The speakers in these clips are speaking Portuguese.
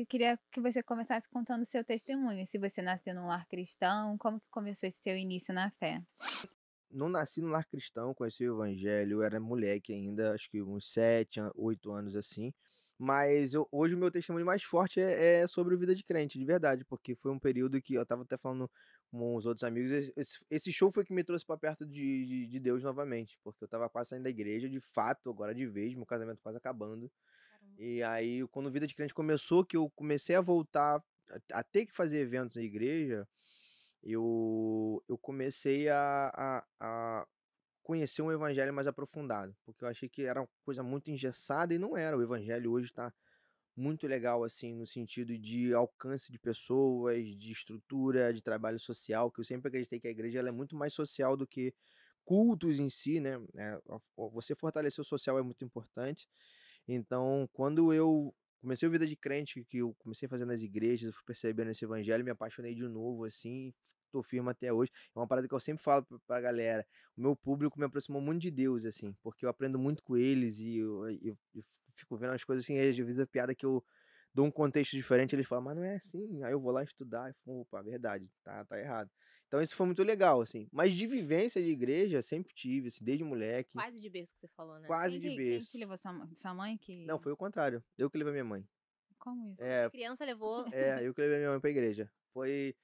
eu queria que você começasse contando o seu testemunho. Se você nasceu num lar cristão, como que começou esse seu início na fé? Não nasci num lar cristão, conheci o evangelho, era moleque ainda, acho que uns 7, 8 anos assim. Mas eu, hoje o meu testemunho mais forte é, é sobre vida de crente, de verdade, porque foi um período que eu estava até falando com os outros amigos. Esse, esse, show foi que me trouxe para perto de, de, de, Deus novamente, porque eu estava quase saindo da igreja, de fato, agora de vez, meu casamento quase acabando. Uhum. E aí, quando o Vida de Crente começou, que eu comecei a voltar a, ter que fazer eventos na igreja, eu, eu comecei a, a, a conhecer um evangelho mais aprofundado, porque eu achei que era uma coisa muito engessada e não era. O evangelho hoje está muito legal, assim, no sentido de alcance de pessoas, de estrutura, de trabalho social, que eu sempre acreditei que a igreja é muito mais social do que cultos em si, né? É, você fortalecer o social é muito importante, então, quando eu comecei a vida de crente, que eu comecei fazendo nas igrejas, eu fui percebendo esse evangelho, me apaixonei de novo, assim, tô firme até hoje. É uma parada que eu sempre falo pra galera. O meu público me aproximou muito de Deus, assim, porque eu aprendo muito com eles e eu, eu, eu fico vendo as coisas assim, às vezes a piada que eu dou um contexto diferente, ele fala, mas não é assim. Aí eu vou lá estudar e falo, opa, verdade, tá, tá errado. Então isso foi muito legal, assim. Mas de vivência de igreja, sempre tive, assim, desde moleque. Quase de berço que você falou, né? Quase quem, de berço. Quem que levou sua, sua mãe? Que... Não, foi o contrário. Eu que levei minha mãe. Como isso? É, a criança levou... É, eu que levei minha mãe pra igreja. Foi,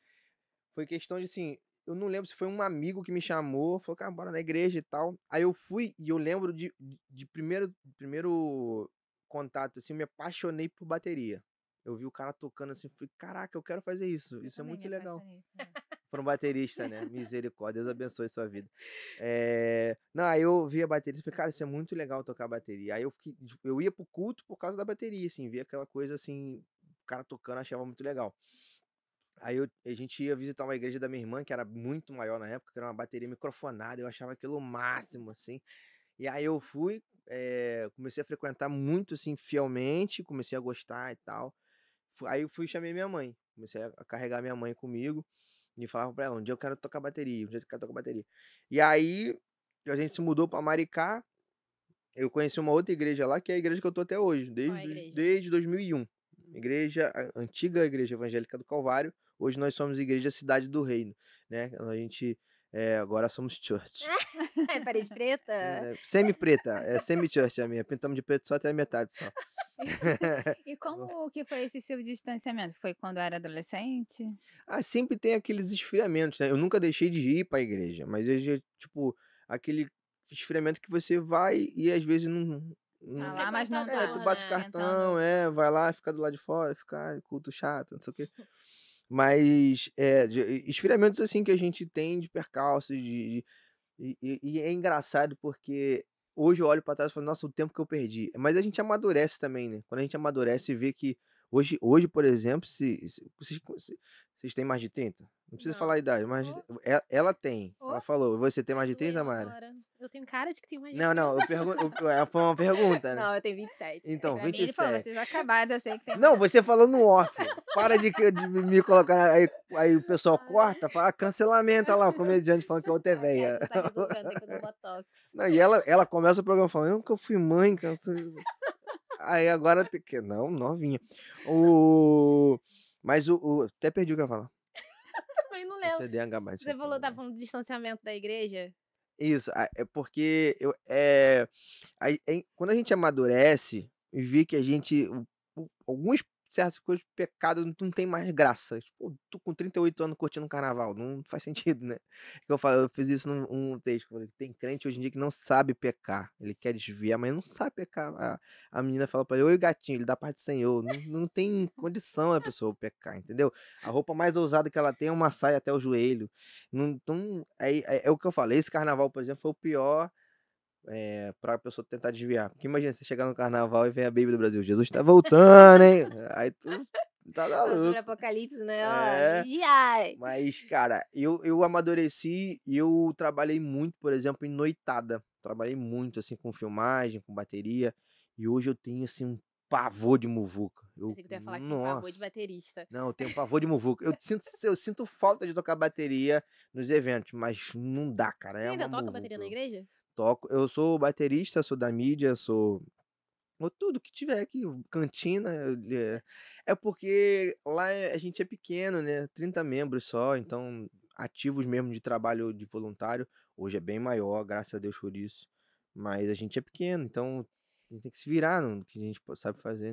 foi questão de, assim, eu não lembro se foi um amigo que me chamou, falou, cara, bora na igreja e tal. Aí eu fui e eu lembro de, de, de primeiro, primeiro contato, assim, eu me apaixonei por bateria. Eu vi o cara tocando assim, falei, caraca, eu quero fazer isso. Eu isso é muito legal. É. Foi um baterista, né? Misericórdia, Deus abençoe sua vida. É... Não, aí eu vi a bateria e falei, cara, isso é muito legal tocar bateria. Aí eu, fiquei... Tipo, eu ia pro culto por causa da bateria, assim, via aquela coisa assim, o cara tocando, achava muito legal. Aí eu, a gente ia visitar uma igreja da minha irmã, que era muito maior na época, que era uma bateria microfonada, eu achava aquilo o máximo, assim. E aí eu fui, é, comecei a frequentar muito, assim, fielmente, comecei a gostar e tal. Aí eu fui chamei minha mãe, comecei a carregar minha mãe comigo e falava pra ela, um dia eu quero tocar bateria, um dia eu quero tocar bateria. E aí a gente se mudou pra Maricá, eu conheci uma outra igreja lá, que é a igreja que eu tô até hoje, é desde, desde 2001. Hum. Igreja, antiga igreja evangélica do Calvário, hoje nós somos igreja Cidade do Reino, né? A gente, é, agora somos church. É parede preta? É, semi-preta, é semi-church a minha. Pintamos de preto só até a metade só. e como que foi esse seu distanciamento? Foi quando era adolescente? Ah, sempre tem aqueles esfriamentos, né? Eu nunca deixei de ir para a igreja, mas eu, tipo, aquele esfriamento que você vai e às vezes não, ah, lá, mas não dá. É, tu bate né? cartão, então... é, vai lá, fica do lado de fora, fica culto chato, não sei o quê. Mas, é, esfriamentos assim que a gente tem de percalços, de, de, e, e, e é engraçado porque hoje eu olho para trás e falo, nossa, o tempo que eu perdi. Mas a gente amadurece também, né? Quando a gente amadurece e vê que Hoje, hoje por exemplo, se, se, se, se vocês têm mais de 30? Não precisa não. falar a idade, mas oh. ela, é, ela, tem. Oh. Ela falou, você tem mais de 30, Mara? Agora. Eu tenho cara de que tem mais de 30. Não, não, eu pergunto, eu, foi uma pergunta, né? Não, eu tenho 27. É então, pra 27. Mim, ele falou, você já acabado, eu sei que tem. Não, você falou no off. Para de, de me colocar, aí, aí o pessoal ah. corta, fala ah, cancelamento, olha lá, o comediante falando que a é outra é velha. Tá não, e ela, ela começa o programa falando, que eu fui mãe, cancelamento. Aí agora tem que. Não, novinha. O. Mas o. o... Até perdi o que eu ia falar. Também não lembro. TDAH, mas Você falou, tá falando distanciamento da igreja? Isso, é porque eu, é, é, é, quando a gente amadurece e vê que a gente. Alguns certas coisas, pecado, não tem mais graça. Tipo, tu com 38 anos curtindo carnaval, não faz sentido, né? Eu, falo, eu fiz isso num, num texto, falei, tem crente hoje em dia que não sabe pecar, ele quer desviar, mas não sabe pecar. A, a menina fala pra ele, oi gatinho, ele dá parte do Senhor. Não, não tem condição a pessoa pecar, entendeu? A roupa mais ousada que ela tem é uma saia até o joelho. Não, então, é, é, é o que eu falei, esse carnaval, por exemplo, foi o pior é, pra pessoa tentar desviar. Porque imagina, você chegar no carnaval e vem a Baby do Brasil, Jesus tá voltando, hein? Aí tu tá maluco. apocalipse, né? É, mas, cara, eu, eu amadureci e eu trabalhei muito, por exemplo, em noitada. Trabalhei muito, assim, com filmagem, com bateria. E hoje eu tenho, assim, um pavor de muvuca. Eu, Pensei que tu ia falar que pavor de baterista. Não, eu tenho pavor de muvuca. Eu sinto, eu sinto falta de tocar bateria nos eventos, mas não dá, cara. É você é ainda toca muvuca. bateria na igreja? Toco, eu sou baterista, sou da mídia, sou tudo que tiver aqui, cantina. Né, é, é porque lá é, a gente é pequeno, né? 30 membros só, então ativos mesmo de trabalho de voluntário. Hoje é bem maior, graças a Deus por isso. Mas a gente é pequeno, então a gente tem que se virar no que a gente sabe fazer. Né?